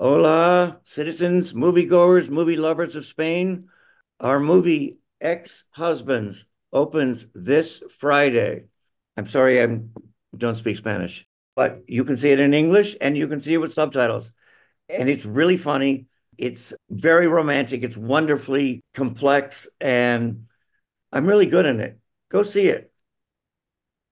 Hola, citizens, moviegoers, movie lovers of Spain. Our movie Ex Husbands opens this Friday. I'm sorry, I don't speak Spanish, but you can see it in English and you can see it with subtitles. And it's really funny. It's very romantic. It's wonderfully complex. And I'm really good in it. Go see it.